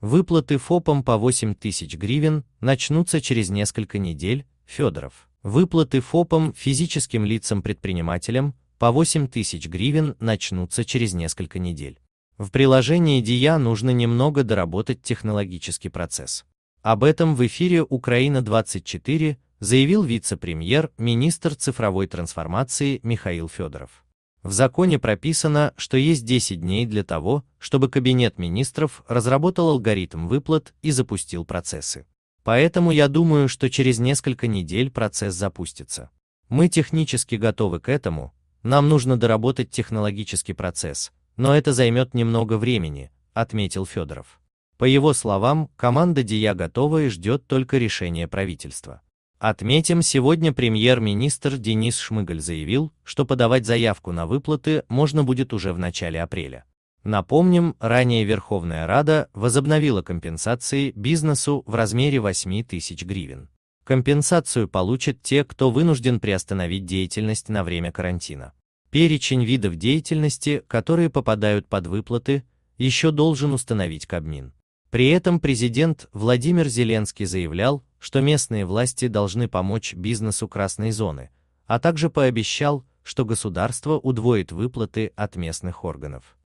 Выплаты ФОПам по 8 тысяч гривен начнутся через несколько недель, Федоров. Выплаты ФОПам физическим лицам-предпринимателям по 8 тысяч гривен начнутся через несколько недель. В приложении ДИЯ нужно немного доработать технологический процесс. Об этом в эфире «Украина-24» заявил вице-премьер, министр цифровой трансформации Михаил Федоров. В законе прописано, что есть 10 дней для того, чтобы Кабинет министров разработал алгоритм выплат и запустил процессы. Поэтому я думаю, что через несколько недель процесс запустится. Мы технически готовы к этому, нам нужно доработать технологический процесс, но это займет немного времени, отметил Федоров. По его словам, команда ДИЯ готова и ждет только решения правительства. Отметим, сегодня премьер-министр Денис Шмыгаль заявил, что подавать заявку на выплаты можно будет уже в начале апреля. Напомним, ранее Верховная Рада возобновила компенсации бизнесу в размере 8 тысяч гривен. Компенсацию получат те, кто вынужден приостановить деятельность на время карантина. Перечень видов деятельности, которые попадают под выплаты, еще должен установить Кабмин. При этом президент Владимир Зеленский заявлял, что местные власти должны помочь бизнесу красной зоны, а также пообещал, что государство удвоит выплаты от местных органов.